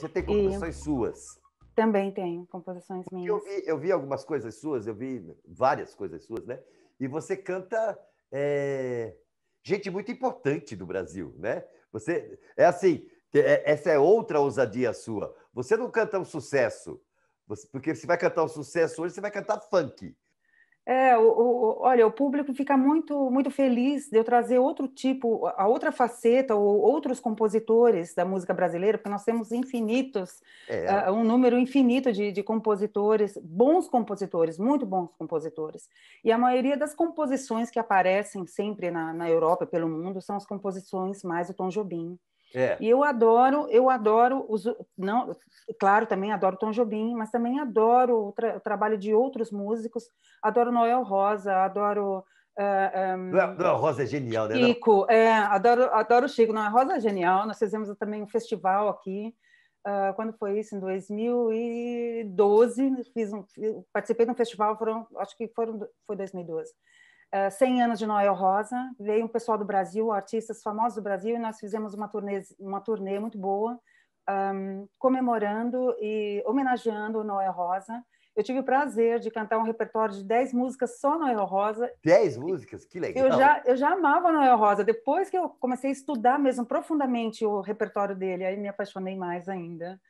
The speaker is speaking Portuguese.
você tem composições e... suas. Também tenho composições minhas. Eu vi, eu vi algumas coisas suas, eu vi várias coisas suas, né? E você canta é, gente muito importante do Brasil, né? Você é assim, é, essa é outra ousadia sua. Você não canta um sucesso, porque se vai cantar um sucesso hoje, você vai cantar funk. É, o, o, olha, o público fica muito, muito feliz de eu trazer outro tipo, a outra faceta, ou outros compositores da música brasileira, porque nós temos infinitos, é. uh, um número infinito de, de compositores, bons compositores, muito bons compositores. E a maioria das composições que aparecem sempre na, na Europa, pelo mundo, são as composições mais do Tom Jobim. É. E eu adoro, eu adoro os, não, claro, também adoro Tom Jobim, mas também adoro o, tra o trabalho de outros músicos. Adoro Noel Rosa, adoro Uh, ah, ah, um, Noel, Rosa é genial, né? Chico, é, adoro, adoro Chico. Noel Rosa é genial. Nós fizemos também um festival aqui. Uh, quando foi isso? Em 2012. Fiz um, participei de um festival, foram, acho que foram, foi 2012. 100 ah, anos de Noel Rosa, veio um pessoal do Brasil, artistas famosos do Brasil, e nós fizemos uma turnê, uma turnê muito boa, um, comemorando e homenageando o Noel Rosa. Eu tive o prazer de cantar um repertório de 10 músicas só Noel Rosa. 10 músicas? Que legal! Eu já, eu já amava Noel Rosa. Depois que eu comecei a estudar mesmo profundamente o repertório dele, aí me apaixonei mais ainda.